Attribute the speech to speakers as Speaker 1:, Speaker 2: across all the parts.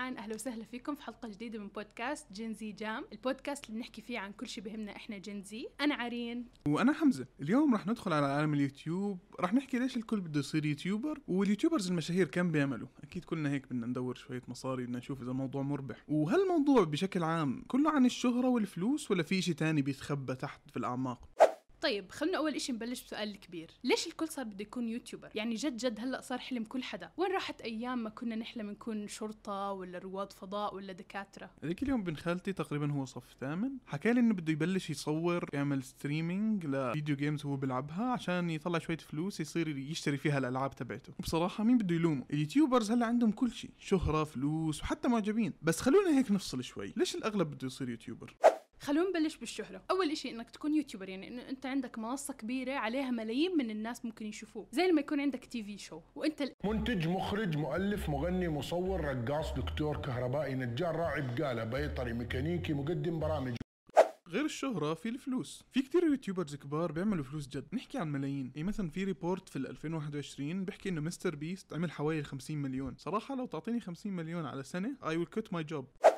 Speaker 1: جميعا اهلا وسهلا فيكم في حلقه جديده من بودكاست جنزي جام البودكاست اللي بنحكي فيه عن كل شيء بهمنا احنا جنزي انا عرين
Speaker 2: وانا حمزه اليوم رح ندخل على عالم اليوتيوب رح نحكي ليش الكل بده يصير يوتيوبر واليوتيوبرز المشاهير كم بيعملوا اكيد كلنا هيك بدنا ندور شويه مصاري بدنا نشوف اذا الموضوع مربح وهالموضوع بشكل عام كله عن الشهره والفلوس ولا في شيء تاني بيتخبى تحت في الاعماق
Speaker 1: طيب خلونا اول اشي نبلش بسؤال الكبير ليش الكل صار بده يكون يوتيوبر يعني جد جد هلا صار حلم كل حدا وين راحت ايام ما كنا نحلم نكون شرطه ولا رواد فضاء ولا دكاتره
Speaker 2: هذيك اليوم بن خالتي تقريبا هو صف ثامن حكى لي انه بده يبلش يصور يعمل ستريمينج لفيديو جيمز هو بيلعبها عشان يطلع شويه فلوس يصير يشتري فيها الالعاب تبعته وبصراحه مين بده يلومه اليوتيوبرز هلا عندهم كل شيء شهره فلوس وحتى معجبين بس خلونا هيك نفصل شوي ليش الاغلب بده يصير يوتيوبر
Speaker 1: خلونا نبلش بالشهرة أول إشي إنك تكون يوتيوبر يعني إنه أنت عندك منصة كبيرة عليها ملايين من الناس ممكن يشوفوك زي لما يكون عندك تي في شو وأنت ال...
Speaker 2: منتج مخرج مؤلف مغني مصور رقاص دكتور كهربائي نجار راعي بقالة بيطري ميكانيكي مقدم برامج غير الشهرة في الفلوس في كتير يوتيوبرز كبار بيعملوا فلوس جد نحكي عن ملايين يعني مثلا في ريبورت في 2021 بيحكي انه مستر بيست عمل حوالي 50 مليون صراحة لو تعطيني 50 مليون على سنة I will cut my job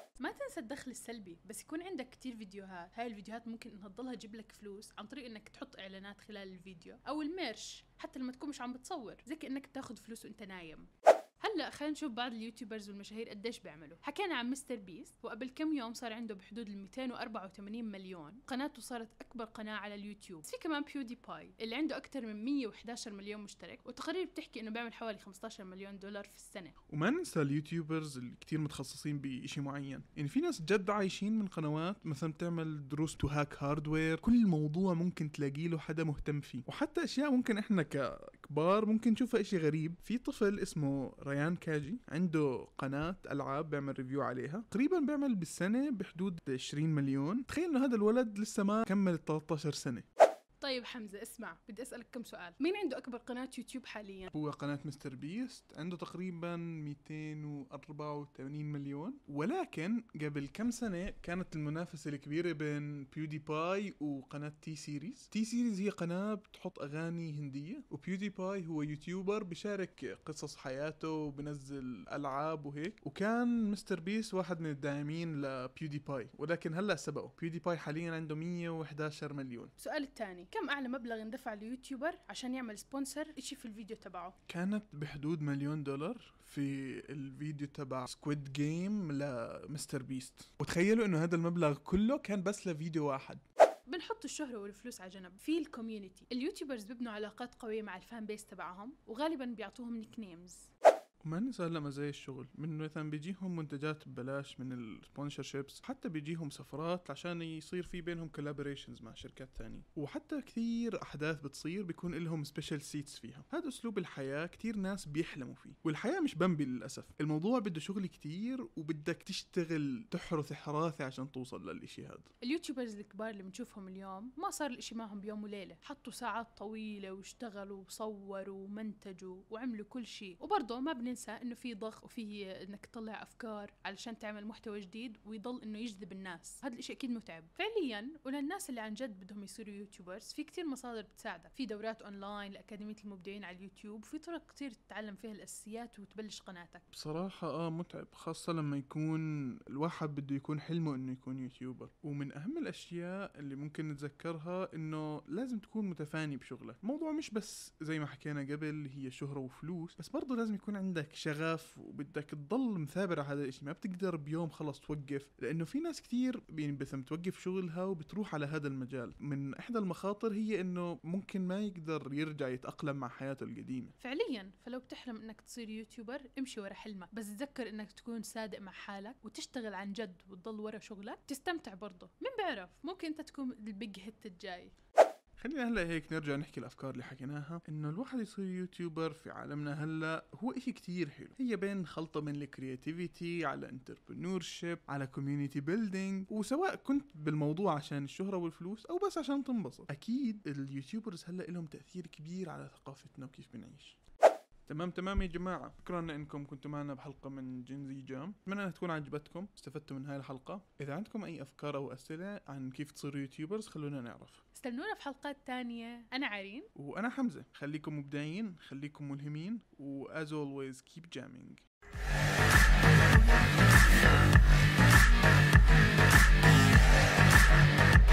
Speaker 1: انسى الدخل السلبي بس يكون عندك كتير فيديوهات هاي الفيديوهات ممكن انها تضلها تجيب لك فلوس عن طريق انك تحط اعلانات خلال الفيديو او الميرش حتى لما تكون مش عم بتصور زي كانك بتاخذ فلوس وانت نايم هلا خلينا نشوف بعض اليوتيوبرز والمشاهير قديش بيعملوا حكينا عن مستر بيست وقبل كم يوم صار عنده بحدود ال 284 مليون قناته صارت اكبر قناه على اليوتيوب في كمان بيودي باي اللي عنده اكثر من 111 مليون مشترك وتقارير بتحكي انه بيعمل حوالي 15 مليون دولار في السنه
Speaker 2: وما ننسى اليوتيوبرز اللي كثير متخصصين بشيء معين يعني في ناس جد عايشين من قنوات مثلا بتعمل دروس تو هاك هاردوير كل موضوع ممكن تلاقي له حدا مهتم فيه وحتى اشياء ممكن احنا ك الاخبار ممكن تشوفها اشي غريب في طفل اسمه ريان كاجي عنده قناه العاب بيعمل ريفيو عليها تقريبا بيعمل بالسنه بحدود 20 مليون تخيل انه هذا الولد لسه ما كمل 13 سنه
Speaker 1: طيب حمزة اسمع بدي أسألك كم سؤال مين عنده أكبر قناة يوتيوب حاليا؟
Speaker 2: هو قناة مستر بيست عنده تقريبا 284 مليون ولكن قبل كم سنة كانت المنافسة الكبيرة بين بيودي باي وقناة تي سيريز تي سيريز هي قناة بتحط أغاني هندية وبيودي باي هو يوتيوبر بشارك قصص حياته وبنزل ألعاب وهيك وكان مستر بيست واحد من الداعمين لبيودي باي ولكن هلا سبقه بيودي باي حاليا عنده 111 مليون
Speaker 1: السؤال الثاني كم أعلى مبلغ اندفع ليوتيوبر عشان يعمل سبونسر إشي في الفيديو تبعه؟
Speaker 2: كانت بحدود مليون دولار في الفيديو تبع سكويد جيم لمستر بيست وتخيلوا إنه هذا المبلغ كله كان بس لفيديو واحد
Speaker 1: بنحط الشهرة والفلوس على جنب في الكوميونتي اليوتيوبرز بيبنوا علاقات قوية مع الفان بيس تبعهم وغالبا بيعطوهم نيك نيمز
Speaker 2: وما ننسى هلا زي الشغل من مثلا بيجيهم منتجات ببلاش من السبونشر شيبس حتى بيجيهم سفرات عشان يصير في بينهم كولابوريشنز مع شركات ثانيه وحتى كثير احداث بتصير بيكون لهم سبيشال سيتس فيها هذا اسلوب الحياه كثير ناس بيحلموا فيه والحياه مش بمبي للاسف الموضوع بده شغل كثير وبدك تشتغل تحرث حراثه عشان توصل للإشي هذا
Speaker 1: اليوتيوبرز الكبار اللي بنشوفهم اليوم ما صار الإشي معهم بيوم وليله حطوا ساعات طويله واشتغلوا وصوروا ومنتجوا وعملوا كل شيء وبرضه ما بن ننسى انه في ضغط وفي انك تطلع افكار علشان تعمل محتوى جديد ويضل انه يجذب الناس هذا الشيء اكيد متعب فعليا وللناس اللي عن جد بدهم يصيروا يوتيوبرز في كتير مصادر بتساعدك في دورات اونلاين لاكاديميه المبدعين على اليوتيوب وفي طرق كتير تتعلم فيها الاساسيات وتبلش قناتك
Speaker 2: بصراحه اه متعب خاصه لما يكون الواحد بده يكون حلمه انه يكون يوتيوبر ومن اهم الاشياء اللي ممكن نتذكرها انه لازم تكون متفاني بشغلك الموضوع مش بس زي ما حكينا قبل هي شهره وفلوس بس برضه لازم يكون عندك عندك شغف وبدك تضل مثابر على هذا الشيء ما بتقدر بيوم خلص توقف لانه في ناس كثير يعني مثلا بتوقف شغلها وبتروح على هذا المجال من احدى المخاطر هي انه ممكن ما يقدر يرجع يتاقلم مع حياته القديمه
Speaker 1: فعليا فلو بتحلم انك تصير يوتيوبر امشي ورا حلمك بس تذكر انك تكون صادق مع حالك وتشتغل عن جد وتضل ورا شغلك تستمتع برضه مين بيعرف ممكن انت تكون البيج هيت الجاي
Speaker 2: خلينا هلا هيك نرجع نحكي الافكار اللي حكيناها انه الواحد يصير يوتيوبر في عالمنا هلا هو إشي كتير حلو هي بين خلطه من الكرياتيفيتي على انتربرنور على كوميونتي بيلدينج وسواء كنت بالموضوع عشان الشهره والفلوس او بس عشان تنبسط اكيد اليوتيوبرز هلا لهم تاثير كبير على ثقافتنا وكيف بنعيش تمام تمام يا جماعة شكرا انكم كنتوا معنا بحلقة من جنزي جام اتمنى انها تكون عجبتكم استفدتوا من هاي الحلقة اذا عندكم اي افكار او اسئلة عن كيف تصيروا يوتيوبرز خلونا نعرف
Speaker 1: استنونا في حلقات تانية انا عارين
Speaker 2: وانا حمزة خليكم مبدعين خليكم ملهمين واز always keep jamming Thank you.